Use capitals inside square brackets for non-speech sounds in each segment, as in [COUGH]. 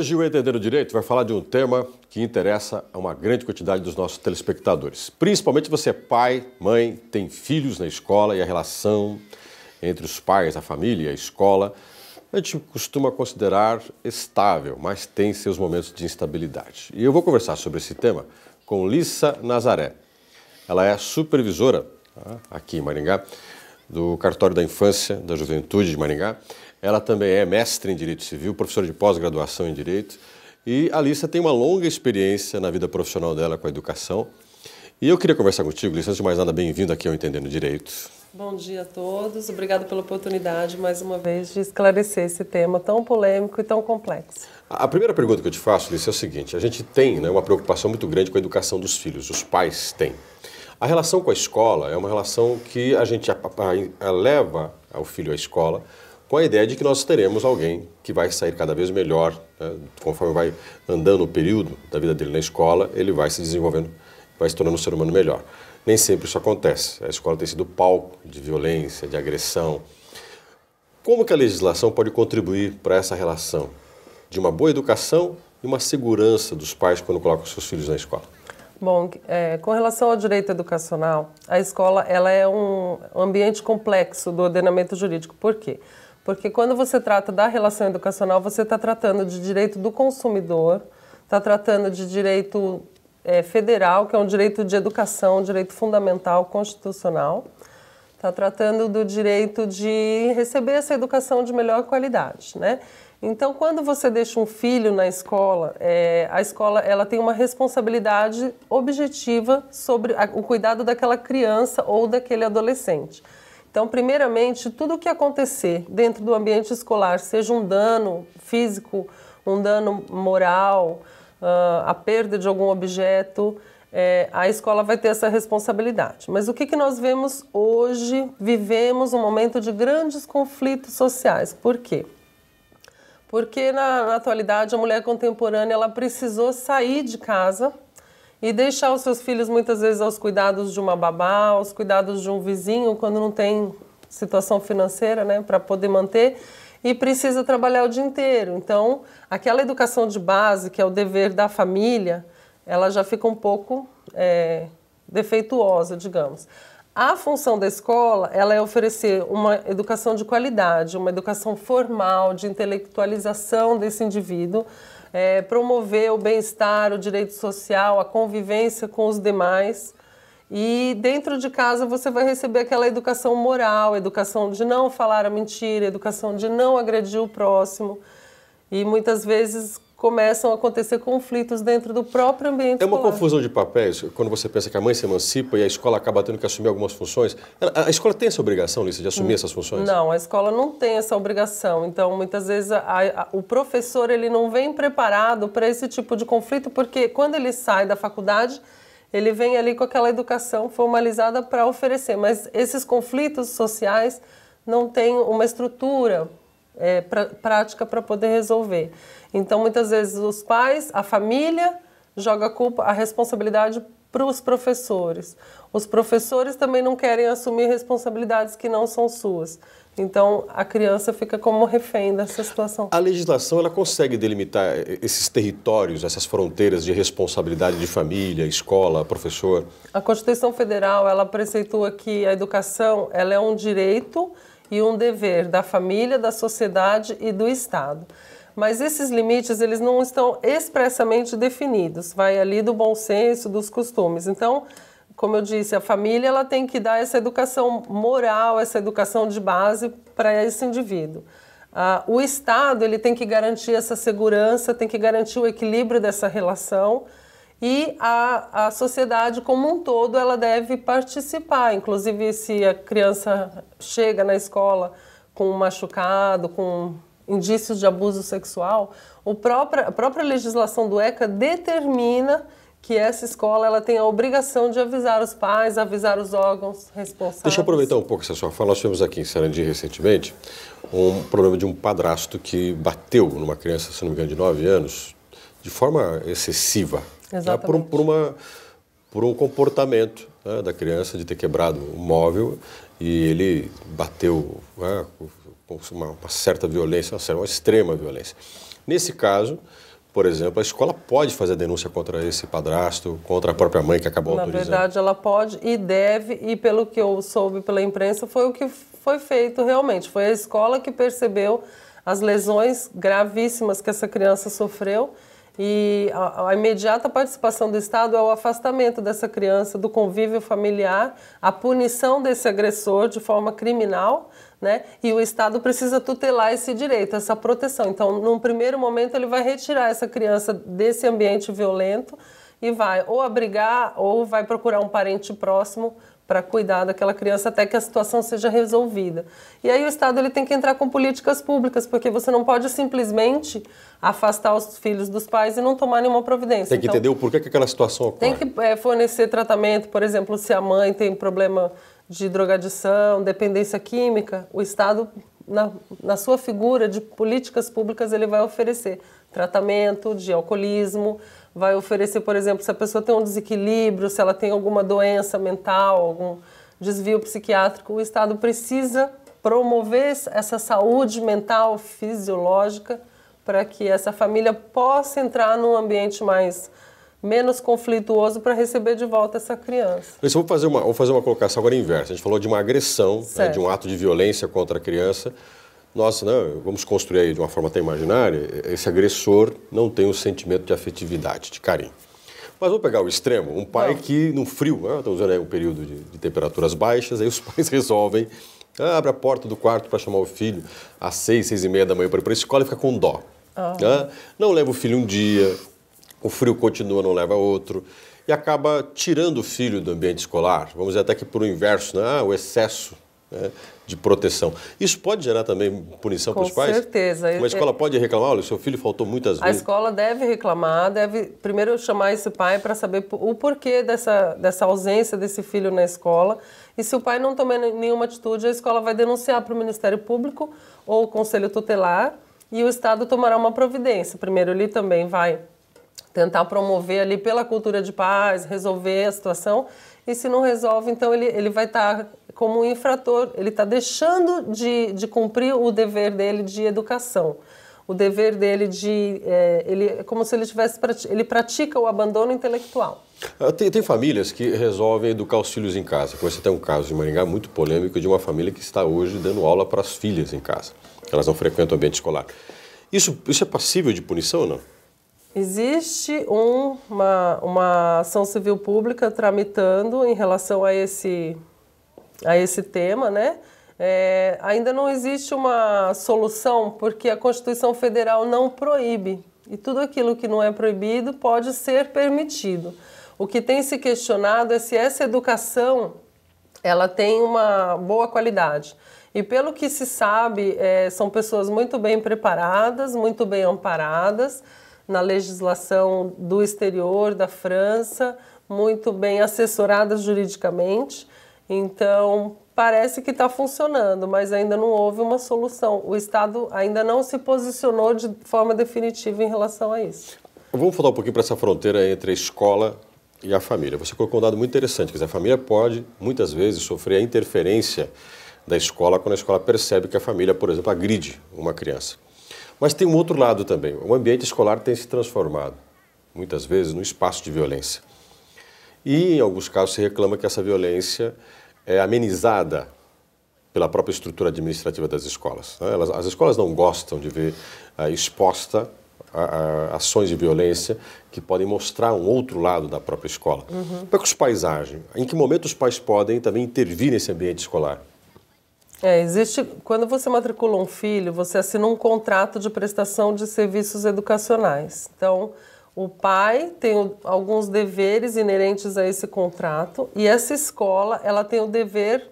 Hoje o Entender o Direito vai falar de um tema que interessa a uma grande quantidade dos nossos telespectadores. Principalmente você é pai, mãe, tem filhos na escola e a relação entre os pais, a família e a escola, a gente costuma considerar estável, mas tem seus momentos de instabilidade. E eu vou conversar sobre esse tema com Lissa Nazaré. Ela é a supervisora ah, aqui em Maringá do Cartório da Infância da Juventude de Maringá ela também é mestre em Direito Civil, professora de pós-graduação em Direito. E a Lissa tem uma longa experiência na vida profissional dela com a educação. E eu queria conversar contigo, Lissa. Antes de mais nada, bem-vindo aqui ao Entendendo Direito. Bom dia a todos. Obrigado pela oportunidade, mais uma vez, de esclarecer esse tema tão polêmico e tão complexo. A primeira pergunta que eu te faço, Lissa, é o seguinte. A gente tem né, uma preocupação muito grande com a educação dos filhos. Os pais têm. A relação com a escola é uma relação que a gente leva o filho à escola com a ideia de que nós teremos alguém que vai sair cada vez melhor, né? conforme vai andando o período da vida dele na escola, ele vai se desenvolvendo, vai se tornando um ser humano melhor. Nem sempre isso acontece. A escola tem sido palco de violência, de agressão. Como que a legislação pode contribuir para essa relação de uma boa educação e uma segurança dos pais quando colocam seus filhos na escola? Bom, é, com relação ao direito educacional, a escola ela é um ambiente complexo do ordenamento jurídico. Por quê? Porque quando você trata da relação educacional, você está tratando de direito do consumidor, está tratando de direito é, federal, que é um direito de educação, um direito fundamental constitucional, está tratando do direito de receber essa educação de melhor qualidade, né? Então, quando você deixa um filho na escola, é, a escola ela tem uma responsabilidade objetiva sobre a, o cuidado daquela criança ou daquele adolescente. Então, primeiramente, tudo o que acontecer dentro do ambiente escolar, seja um dano físico, um dano moral, ah, a perda de algum objeto, é, a escola vai ter essa responsabilidade. Mas o que, que nós vemos hoje? Vivemos um momento de grandes conflitos sociais. Por quê? Porque na, na atualidade a mulher contemporânea ela precisou sair de casa e deixar os seus filhos muitas vezes aos cuidados de uma babá, aos cuidados de um vizinho, quando não tem situação financeira né, para poder manter e precisa trabalhar o dia inteiro. Então, aquela educação de base, que é o dever da família, ela já fica um pouco é, defeituosa, digamos. A função da escola ela é oferecer uma educação de qualidade, uma educação formal, de intelectualização desse indivíduo é, promover o bem-estar, o direito social, a convivência com os demais. E dentro de casa você vai receber aquela educação moral, educação de não falar a mentira, educação de não agredir o próximo. E muitas vezes começam a acontecer conflitos dentro do próprio ambiente. É uma escolar. confusão de papéis. Quando você pensa que a mãe se emancipa e a escola acaba tendo que assumir algumas funções, a, a escola tem essa obrigação, Lícia, de assumir hum. essas funções? Não, a escola não tem essa obrigação. Então, muitas vezes a, a, o professor ele não vem preparado para esse tipo de conflito, porque quando ele sai da faculdade ele vem ali com aquela educação formalizada para oferecer, mas esses conflitos sociais não têm uma estrutura é, pra, prática para poder resolver. Então, muitas vezes, os pais, a família, joga a culpa, a responsabilidade para os professores. Os professores também não querem assumir responsabilidades que não são suas. Então a criança fica como refém dessa situação. A legislação ela consegue delimitar eh, esses territórios, essas fronteiras de responsabilidade de família, escola, professor. A Constituição Federal ela preceitua que a educação ela é um direito e um dever da família, da sociedade e do Estado. Mas esses limites, eles não estão expressamente definidos, vai ali do bom senso, dos costumes. Então, como eu disse, a família ela tem que dar essa educação moral, essa educação de base para esse indivíduo. Ah, o Estado ele tem que garantir essa segurança, tem que garantir o equilíbrio dessa relação e a, a sociedade como um todo ela deve participar, inclusive se a criança chega na escola com um machucado, com indícios de abuso sexual, próprio, a própria legislação do ECA determina que essa escola ela tem a obrigação de avisar os pais, avisar os órgãos responsáveis. Deixa eu aproveitar um pouco essa sua fala. Nós tivemos aqui em Sarandi recentemente um problema de um padrasto que bateu numa criança, se não me engano, de 9 anos, de forma excessiva, Exatamente. Né, por, um, por, uma, por um comportamento né, da criança de ter quebrado um móvel e ele bateu né, com uma, uma, certa violência, uma, uma extrema violência. Nesse caso, por exemplo, a escola pode fazer denúncia contra esse padrasto, contra a própria mãe que acabou Na autorizando. Na verdade, ela pode e deve, e pelo que eu soube pela imprensa, foi o que foi feito realmente. Foi a escola que percebeu as lesões gravíssimas que essa criança sofreu e a, a, imediata participação do Estado é o afastamento dessa criança do convívio familiar, a punição desse agressor de forma criminal, né? E o Estado precisa tutelar esse direito, essa proteção. Então, num primeiro momento, ele vai retirar essa criança desse ambiente violento e vai ou abrigar ou vai procurar um parente próximo para cuidar daquela criança até que a situação seja resolvida. E aí o Estado ele tem que entrar com políticas públicas, porque você não pode simplesmente afastar os filhos dos pais e não tomar nenhuma providência. Tem que então, entender o porquê que aquela situação ocorre. Tem que é, fornecer tratamento, por exemplo, se a mãe tem problema de drogadição, dependência química, o Estado, na, na sua figura de políticas públicas, ele vai oferecer tratamento de alcoolismo, vai oferecer, por exemplo, se a pessoa tem um desequilíbrio, se ela tem alguma doença mental, algum desvio psiquiátrico, o Estado precisa promover essa saúde mental, fisiológica, para que essa família possa entrar num ambiente mais menos conflituoso para receber de volta essa criança. Isso, vou fazer uma vou fazer uma colocação agora inversa. A gente falou de uma agressão, né, de um ato de violência contra a criança nós não, vamos construir aí de uma forma até imaginária, esse agressor não tem o um sentimento de afetividade, de carinho. Mas vamos pegar o extremo, um pai não. que, no frio, né, estamos usando aí um período de, de, temperaturas baixas, aí os [LAUGHS] pais resolvem, ah, abre a porta do quarto para chamar o filho às seis, seis e meia da manhã para ir para a escola e fica com dó. Ah. Né? Não leva o filho um dia, o frio continua, não leva outro e acaba tirando o filho do ambiente escolar. Vamos dizer até que por o inverso, né? Ah, o excesso né, de proteção. Isso pode gerar também punição para os pais? Com certeza. Uma escola pode reclamar, olha, seu filho faltou muitas vezes. A escola deve reclamar, deve primeiro chamar esse pai para saber o porquê dessa, dessa ausência desse filho na escola. E se o pai não tomar nenhuma atitude, a escola vai denunciar para o Ministério Público ou o Conselho Tutelar e o Estado tomará uma providência. Primeiro, ele também vai tentar promover ali pela cultura de paz, resolver a situação. E se não resolve, então ele, ele vai estar tá como um infrator, ele está deixando de, de cumprir o dever dele de educação. O dever dele de. É, ele, é como se ele tivesse. Ele pratica o abandono intelectual. Ah, tem, tem, famílias que resolvem educar os filhos em casa. Você tem um caso de Maringá muito polêmico de uma família que está hoje dando aula para as filhas em casa. Elas não frequentam o ambiente escolar. Isso, isso é passível de punição ou não? Existe um, uma, uma ação civil pública tramitando em relação a esse a esse tema, né? É, ainda não existe uma solução porque a Constituição Federal não proíbe e tudo aquilo que não é proibido pode ser permitido. O que tem se questionado é se essa educação ela tem uma boa qualidade. E pelo que se sabe, é, são pessoas muito bem preparadas, muito bem amparadas na legislação do exterior da França, muito bem assessoradas juridicamente. Então, parece que está funcionando, mas ainda não houve uma solução. O Estado ainda não se posicionou de forma definitiva em relação a isso. Vamos falar um pouquinho para essa fronteira entre a escola e a família. Você colocou um dado muito interessante, que a família pode, muitas vezes, sofrer a interferência da escola quando a escola percebe que a família, por exemplo, agride uma criança. Mas tem um outro lado também. O ambiente escolar tem se transformado, muitas vezes, num espaço de violência. E, em alguns casos, se reclama que essa violência é amenizada pela própria estrutura administrativa das escolas. Né? Elas, as escolas não gostam de ver eh, exposta a, a, ações de violência que podem mostrar um outro lado da própria escola. Uhum. Como é que os pais agem? Em que momento os pais podem também intervir nesse ambiente escolar? É, existe. Quando você matricula um filho, você assina um contrato de prestação de serviços educacionais. Então, o pai tem alguns deveres inerentes a esse contrato e essa escola ela tem o dever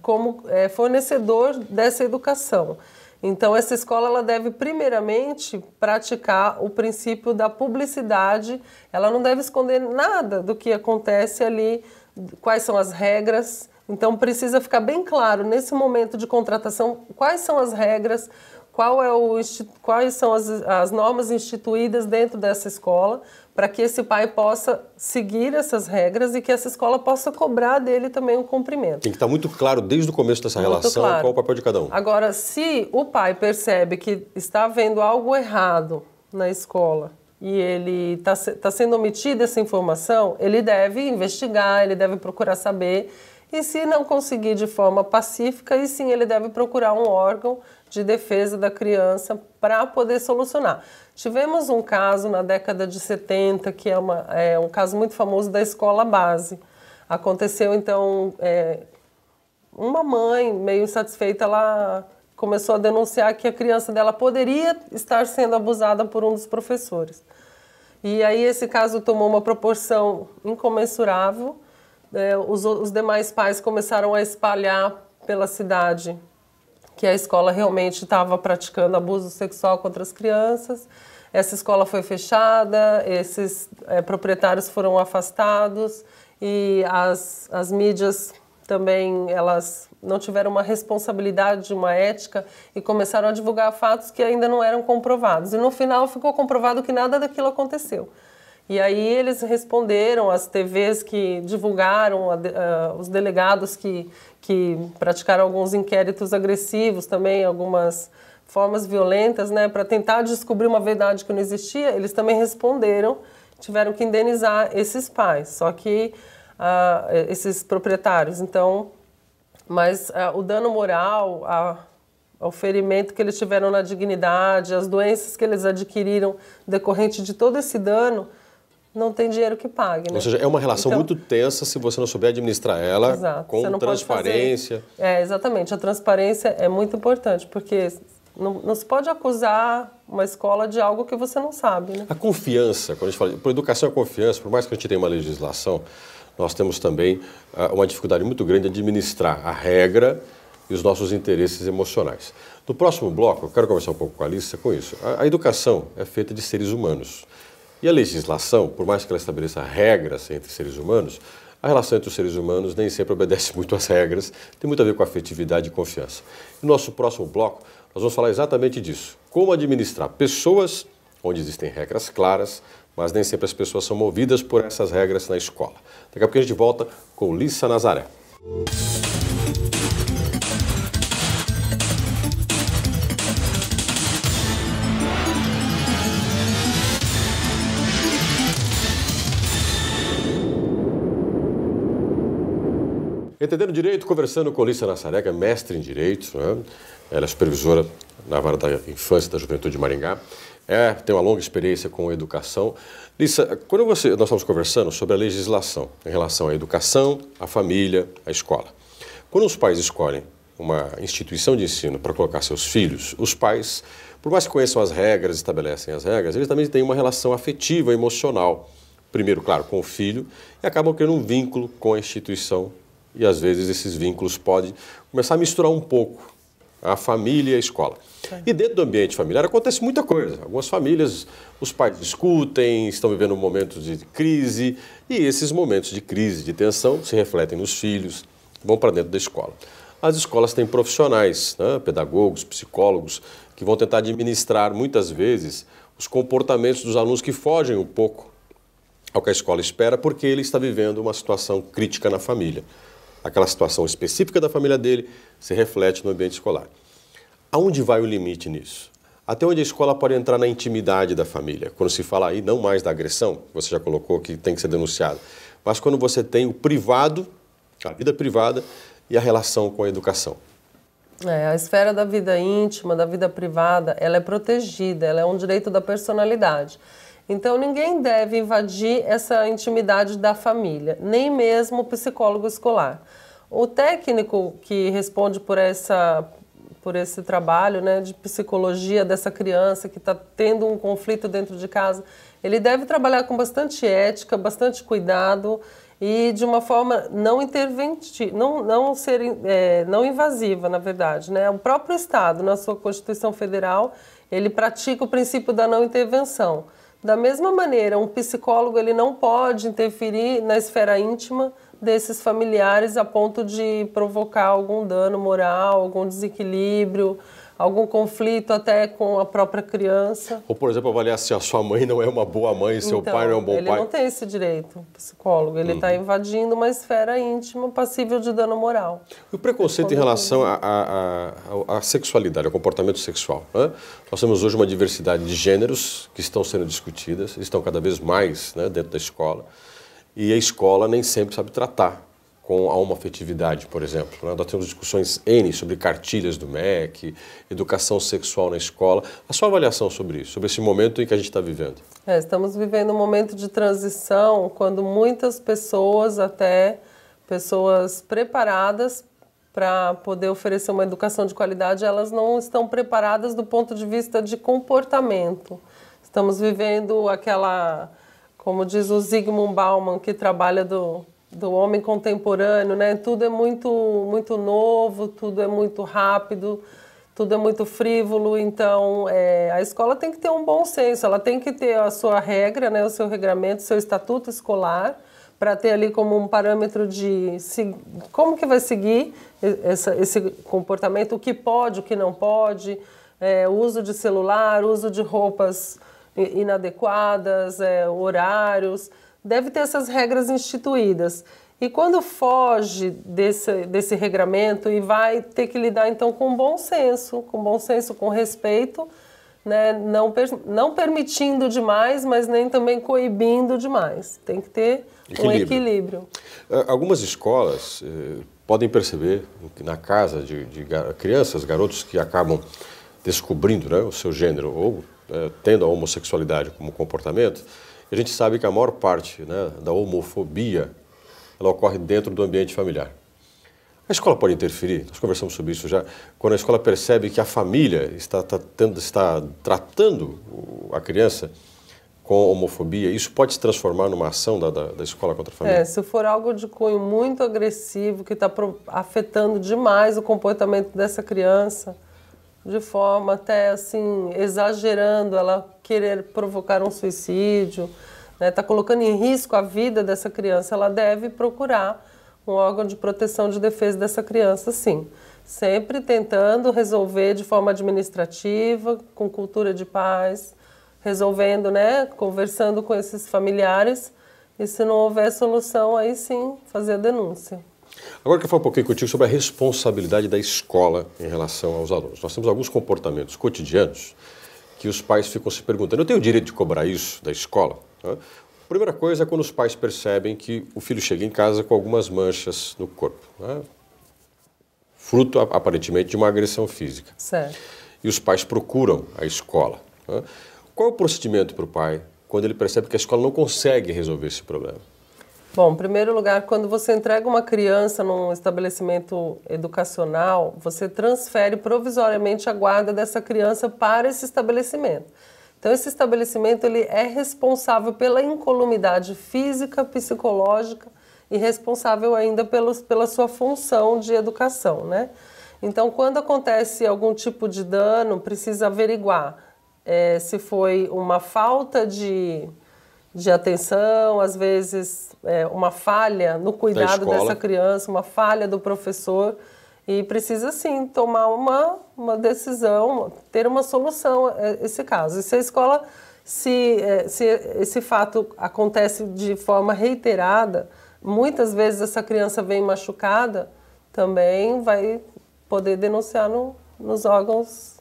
como é, fornecedor dessa educação. Então essa escola ela deve primeiramente praticar o princípio da publicidade. Ela não deve esconder nada do que acontece ali, quais são as regras. Então precisa ficar bem claro nesse momento de contratação quais são as regras, qual é o, quais são as, as normas instituídas dentro dessa escola para que esse pai possa seguir essas regras e que essa escola possa cobrar dele também o um cumprimento. Tem que estar muito claro desde o começo dessa muito relação claro. qual é o papel de cada um. Agora, se o pai percebe que está havendo algo errado na escola e ele está tá sendo omitida essa informação, ele deve investigar, ele deve procurar saber. E se não conseguir de forma pacífica, e sim ele deve procurar um órgão de defesa da criança para poder solucionar. Tivemos um caso na década de 70, que é, uma, é um caso muito famoso da escola base. Aconteceu então, é, uma mãe meio insatisfeita, ela começou a denunciar que a criança dela poderia estar sendo abusada por um dos professores. E aí esse caso tomou uma proporção incomensurável. É, os, os demais pais começaram a espalhar pela cidade que a escola realmente estava praticando abuso sexual contra as crianças. Essa escola foi fechada, esses é, proprietários foram afastados e as, as mídias também elas não tiveram uma responsabilidade, uma ética e começaram a divulgar fatos que ainda não eram comprovados. E no final ficou comprovado que nada daquilo aconteceu. E aí eles responderam, as TVs que divulgaram, os delegados que, que praticaram alguns inquéritos agressivos também, algumas formas violentas, né, para tentar descobrir uma verdade que não existia, eles também responderam, tiveram que indenizar esses pais, só que uh, esses proprietários. Então, mas uh, o dano moral, a o ferimento que eles tiveram na dignidade, as doenças que eles adquiriram decorrente de todo esse dano, não tem dinheiro que pague. Né? Ou seja, é uma relação então, muito tensa se você não souber administrar ela exato, com transparência. É, exatamente. A transparência é muito importante, porque não, não, se pode acusar uma escola de algo que você não sabe. Né? A confiança, quando a gente fala por educação é confiança, por mais que a gente tenha uma legislação, nós temos também uh, uma dificuldade muito grande de administrar a regra e os nossos interesses emocionais. No próximo bloco, eu quero conversar um pouco com a Alissa com isso. A, a educação é feita de seres humanos. E a legislação, por mais que ela estabeleça regras entre seres humanos, a relação entre os seres humanos nem sempre obedece [LAUGHS] muito às regras, tem muito a ver com afetividade e confiança. No nosso próximo bloco, nós vamos falar exatamente disso: como administrar pessoas onde existem regras claras, mas nem sempre as pessoas são movidas por essas regras na escola. Daqui a pouco a gente volta com Lissa Nazaré. Música Entendendo Direito, conversando com Lícia Nassareca, mestre em Direito, né? ela é supervisora na vara da infância e da juventude de Maringá, é, tem uma longa experiência com educação. Lissa, quando você, nós estamos conversando sobre a legislação em relação à educação, à família, à escola. Quando os pais escolhem uma instituição de ensino para colocar seus filhos, os pais, por mais que conheçam as regras, estabelecem as regras, eles também têm uma relação afetiva, emocional. Primeiro, claro, com o filho, e acabam criando um vínculo com a instituição e às vezes esses vínculos podem começar a misturar um pouco a família e a escola. Sim. Tá. E dentro do ambiente familiar acontece muita coisa. Algumas famílias, os pais discutem, estão vivendo momentos de crise, e esses momentos de crise, de tensão, se refletem nos filhos, vão para dentro da escola. As escolas têm profissionais, né, pedagogos, psicólogos, que vão tentar administrar muitas vezes os comportamentos dos alunos que fogem um pouco ao que a escola espera, porque ele está vivendo uma situação crítica na família aquela situação específica da família dele se reflete no ambiente escolar. Aonde vai o limite nisso? Até onde a escola pode entrar na intimidade da família? Quando se fala aí não mais da agressão, você já colocou que tem que ser denunciado, mas quando você tem o privado, a vida privada e a relação com a educação. É, a esfera da vida íntima, da vida privada, ela é protegida, ela é um direito da personalidade. Então ninguém deve invadir essa intimidade da família, nem mesmo o psicólogo escolar. O técnico que responde por essa por esse trabalho né, de psicologia dessa criança que está tendo um conflito dentro de casa, ele deve trabalhar com bastante ética, bastante cuidado e de uma forma não interventiva, não, não, ser, é, não invasiva, na verdade. Né? O próprio Estado, na sua Constituição Federal, ele pratica o princípio da não intervenção. Da mesma maneira, um psicólogo ele não pode interferir na esfera íntima desses familiares a ponto de provocar algum dano moral, algum desequilíbrio, algum conflito até com a própria criança. Ou, por exemplo, avaliar se a sua mãe não é uma boa mãe, seu então, pai não é um bom ele pai. Ele não tem esse direito, psicólogo. Ele está uhum. invadindo uma esfera íntima passível de dano moral. E o preconceito em relação à sexualidade, ao comportamento sexual. Né? Nós temos hoje uma diversidade de gêneros que estão sendo discutidas, estão cada vez mais né, dentro da escola. E a escola nem sempre sabe tratar com a homofetividade, por exemplo. Né? Nós temos discussões N sobre cartilhas do MEC, educação sexual na escola. A sua avaliação sobre isso, sobre esse momento em que a gente está vivendo? É, estamos vivendo um momento de transição quando muitas pessoas, até pessoas preparadas para poder oferecer uma educação de qualidade, elas não estão preparadas do ponto de vista de comportamento. Estamos vivendo aquela, como diz o Zygmunt Bauman, que trabalha do do homem contemporâneo, né? Tudo é muito muito novo, tudo é muito rápido, tudo é muito frívolo. Então, é, a escola tem que ter um bom senso, ela tem que ter a sua regra, né? O seu regramento, o seu estatuto escolar para ter ali como um parâmetro de se, como que vai seguir essa, esse comportamento, o que pode, o que não pode, é, uso de celular, uso de roupas inadequadas, é, horários deve ter essas regras instituídas. E quando foge desse, desse regramento e vai ter que lidar então com bom senso, com bom senso, com respeito, né? não, per, não permitindo demais, mas nem também coibindo demais. Tem que ter equilíbrio. um equilíbrio. Ah, algumas escolas eh, podem perceber na casa de, de crianças, garotos que acabam descobrindo né, o seu gênero ou eh, tendo a homossexualidade como comportamento, a gente sabe que a maior parte né, da homofobia ela ocorre dentro do ambiente familiar. A escola pode interferir, nós conversamos sobre isso já. Quando a escola percebe que a família está, está, está tratando a criança com homofobia, isso pode se transformar numa ação da, da, da escola contra a família? É, se for algo de cunho muito agressivo, que está afetando demais o comportamento dessa criança, de forma até assim exagerando, ela querer provocar um suicídio, está né? Tá colocando em risco a vida dessa criança, ela deve procurar um órgão de proteção de defesa dessa criança, sim. Sempre tentando resolver de forma administrativa, com cultura de paz, resolvendo, né, conversando com esses familiares. E se não houver solução, aí sim, fazer a denúncia. Agora eu quero falar um pouquinho contigo sobre a responsabilidade da escola em relação aos alunos. Nós temos alguns comportamentos cotidianos que os pais ficam se perguntando: eu tenho o direito de cobrar isso da escola? A Primeira coisa é quando os pais percebem que o filho chega em casa com algumas manchas no corpo, né? fruto aparentemente de uma agressão física. Certo. E os pais procuram a escola. Né? Qual é o procedimento para o pai quando ele percebe que a escola não consegue resolver esse problema? Bom, em primeiro lugar, quando você entrega uma criança num estabelecimento educacional, você transfere provisoriamente a guarda dessa criança para esse estabelecimento. Então, esse estabelecimento ele é responsável pela incolumidade física, psicológica e responsável ainda pelos, pela sua função de educação, né? Então, quando acontece algum tipo de dano, precisa averiguar é, se foi uma falta de de atenção, às vezes é, uma falha no cuidado dessa criança, uma falha do professor. E precisa sim tomar uma, uma decisão, ter uma solução esse caso. E se a escola, se, é, se esse fato acontece de forma reiterada, muitas vezes essa criança vem machucada, também vai poder denunciar no, nos órgãos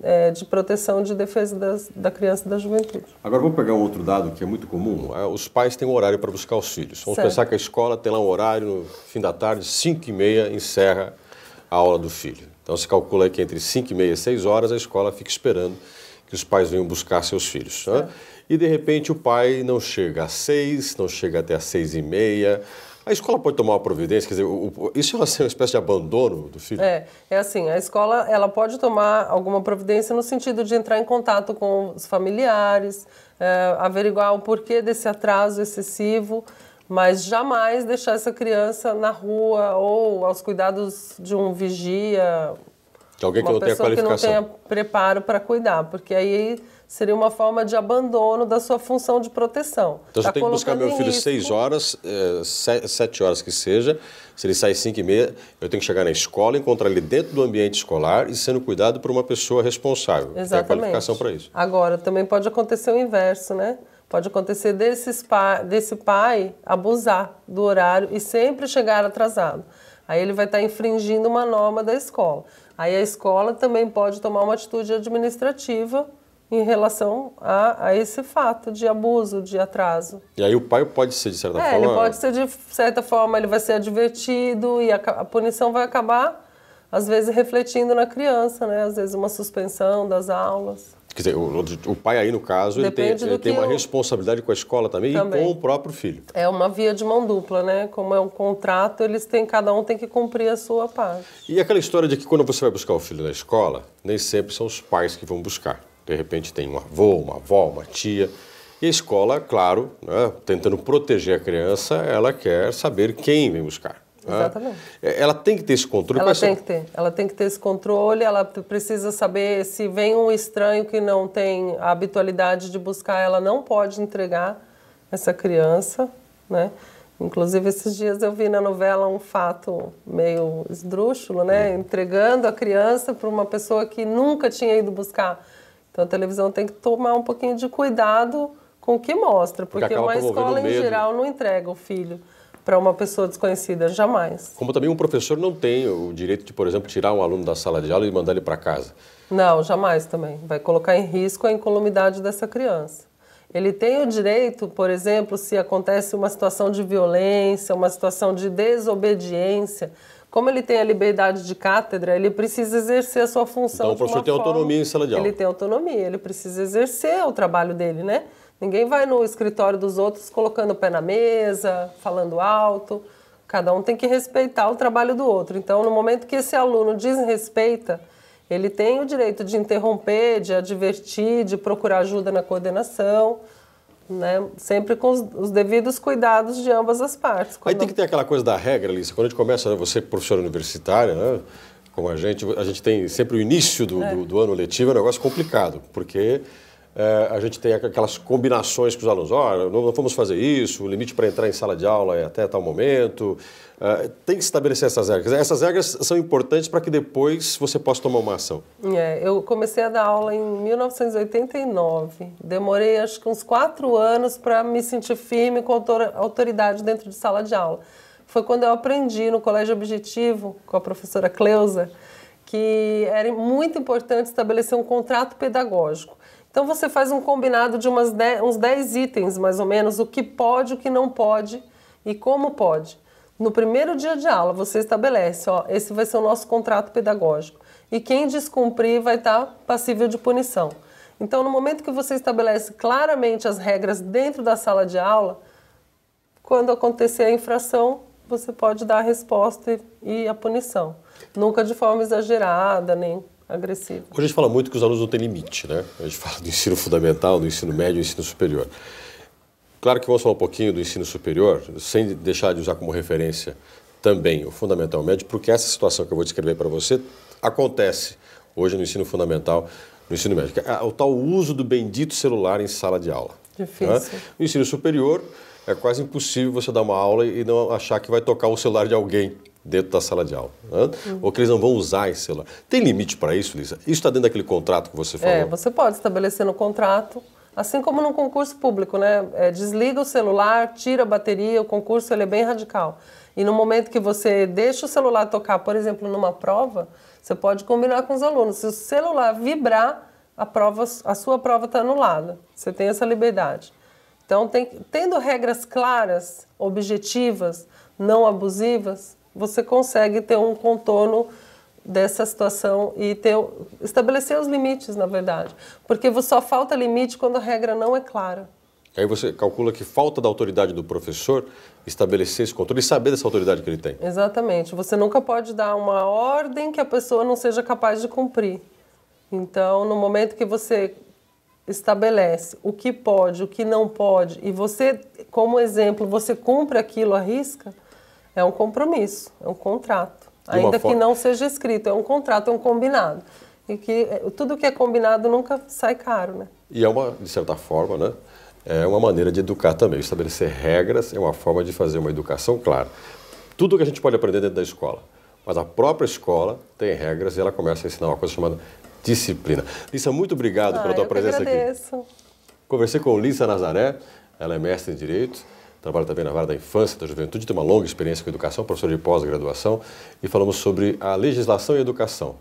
é, de proteção e de defesa das, da criança e da juventude. Agora vamos pegar um outro dado que é muito comum. É, os pais têm um horário para buscar os filhos. Vamos certo. pensar que a escola tem lá um horário, no fim da tarde, 5 e meia, encerra a aula do filho. Então se calcula que entre 5 e meia e 6 horas a escola fica esperando que os pais venham buscar seus filhos. Né? E de repente o pai não chega às 6, não chega até às 6 e meia, a escola pode tomar uma providência? Quer dizer, isso é uma, [LAUGHS] uma espécie de abandono do filho? É, é assim, a escola ela pode tomar alguma providência no sentido de entrar em contato com os familiares, é, averiguar o porquê desse atraso excessivo, mas jamais deixar essa criança na rua ou aos cuidados de um vigia, de alguém que não tenha qualificação. que não tenha preparo para cuidar, porque aí seria uma forma de abandono da sua função de proteção. Então, tá eu tenho que buscar meu filho risco. horas, eh, sete horas que seja, se ele sai cinco e meia, eu tenho que chegar na escola, encontrar ele dentro do ambiente escolar e sendo cuidado por uma pessoa responsável. Exatamente. Tem qualificação para isso. Agora, também pode acontecer o inverso, né? Pode acontecer desses pa desse pai abusar do horário e sempre chegar atrasado. Aí ele vai estar tá infringindo uma norma da escola. Aí a escola também pode tomar uma atitude administrativa em relação a, a, esse fato de abuso, de atraso. E aí o pai pode ser, de certa é, forma... ele pode ser, de certa forma, ele vai ser advertido e a, a, punição vai acabar, às vezes, refletindo na criança, né? Às vezes uma suspensão das aulas. Quer dizer, o, o pai aí, no caso, Depende ele tem, ele tem uma eu... responsabilidade com a escola também, também, e com o próprio filho. É uma via de mão dupla, né? Como é um contrato, eles têm, cada um tem que cumprir a sua parte. E aquela história de que quando você vai buscar o filho na escola, nem sempre são os pais que vão buscar. De repente tem um avô, uma avó, uma tia. E a escola, claro, né, tentando proteger a criança, ela quer saber quem vem buscar. Né? Exatamente. Né? Ela tem que ter esse controle. Ela tem que ter. Ela tem que ter esse controle. Ela precisa saber se vem um estranho que não tem a habitualidade de buscar, ela não pode entregar essa criança, né? Inclusive, esses dias eu vi na novela um fato meio esdrúxulo, né? Uhum. Entregando a criança para uma pessoa que nunca tinha ido buscar. Então a televisão tem que tomar um pouquinho de cuidado com o que mostra, porque, porque uma escola em geral não entrega o filho para uma pessoa desconhecida, jamais. Como também um professor não tem o direito de, por exemplo, tirar um aluno da sala de aula e mandar ele para casa. Não, jamais também. Vai colocar em risco a incolumidade dessa criança. Ele tem o direito, por exemplo, se acontece uma situação de violência, uma situação de desobediência, como ele tem a liberdade de cátedra, ele precisa exercer a sua função. Então o professor tem forma. autonomia em sala de aula. Ele tem autonomia, ele precisa exercer o trabalho dele, né? Ninguém vai no escritório dos outros colocando o pé na mesa, falando alto. Cada um tem que respeitar o trabalho do outro. Então, no momento que esse aluno desrespeita, ele tem o direito de interromper, de advertir, de procurar ajuda na coordenação né? Sempre com os, os, devidos cuidados de ambas as partes. Quando... Aí tem que ter aquela coisa da regra, Alice. Quando a gente começa, né, você professora universitária, né, como a gente, a gente tem sempre o início do, é. do, do ano letivo, é um negócio complicado, porque é, a gente tem aquelas combinações com os alunos. Olha, não, não vamos fazer isso, o limite para entrar em sala de aula é até tal momento, ah, tem que estabelecer essas regras. Essas regras são importantes para que depois você possa tomar uma ação. É, eu comecei a dar aula em 1989. Demorei acho que uns quatro anos para me sentir firme com autoridade dentro de sala de aula. Foi quando eu aprendi no Colégio Objetivo, com a professora Cleusa, que era muito importante estabelecer um contrato pedagógico. Então você faz um combinado de umas dez, uns 10 itens, mais ou menos, o que pode, o que não pode e como pode. No primeiro dia de aula, você estabelece, ó, esse vai ser o nosso contrato pedagógico. E quem descumprir vai estar tá passível de punição. Então, no momento que você estabelece claramente as regras dentro da sala de aula, quando acontecer a infração, você pode dar a resposta e, a punição. Nunca de forma exagerada, nem agressiva. Hoje a gente fala muito que os alunos não têm limite, né? A gente fala do ensino fundamental, do ensino médio, do ensino superior. Claro que vamos falar um pouquinho do ensino superior, sem deixar de usar como referência também o fundamental médio, porque essa situação que eu vou descrever para você acontece hoje no ensino fundamental, no ensino médio. É o tal uso do bendito celular em sala de aula. Né? Difícil. Né? No ensino superior, é quase impossível você dar uma aula e não achar que vai tocar o celular de alguém dentro da sala de aula. Né? Hum. Ou que eles não vão usar esse celular. Tem limite para isso, Lisa? Isso está dentro daquele contrato que você é, falou? É, você pode estabelecer no contrato Assim como num concurso público, né? É, desliga o celular, tira a bateria, o concurso ele é bem radical. E no momento que você deixa o celular tocar, por exemplo, numa prova, você pode combinar com os alunos. Se o celular vibrar, a, prova, a sua prova está anulada. Você tem essa liberdade. Então, tem, tendo regras claras, objetivas, não abusivas, você consegue ter um contorno dessa situação e ter, estabelecer os limites, na verdade. Porque só falta limite quando a regra não é clara. Aí você calcula que falta da autoridade do professor estabelecer esse controle e saber dessa autoridade que ele tem. Exatamente. Você nunca pode dar uma ordem que a pessoa não seja capaz de cumprir. Então, no momento que você estabelece o que pode, o que não pode, e você, como exemplo, você cumpre aquilo à risca, é um compromisso, é um contrato. Ainda que não seja escrito, é um contrato, é um combinado. E que eh, tudo que é combinado nunca sai caro, né? E é uma, de certa forma, né? É uma maneira de educar também. Estabelecer regras é uma forma de fazer uma educação clara. Tudo que a gente pode aprender dentro da escola. Mas a própria escola tem regras e ela começa a ensinar uma coisa chamada disciplina. Lissa, muito obrigado ah, pela tua presença agradeço. aqui. Conversei com Lissa Nazaré, ela é mestre em Direito trabalho também na vara da infância, da juventude, tem uma longa experiência com educação, professor de pós-graduação, e falamos sobre a legislação e educação.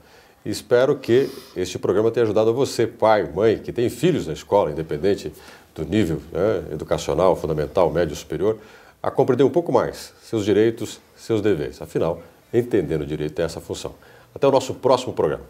Espero que este programa tenha ajudado você, pai, mãe, que tem filhos na escola, independente do nível né, educacional, fundamental, médio, superior, a compreender um pouco mais seus direitos, seus deveres. Afinal, entendendo o direito é essa função. Até o nosso próximo programa.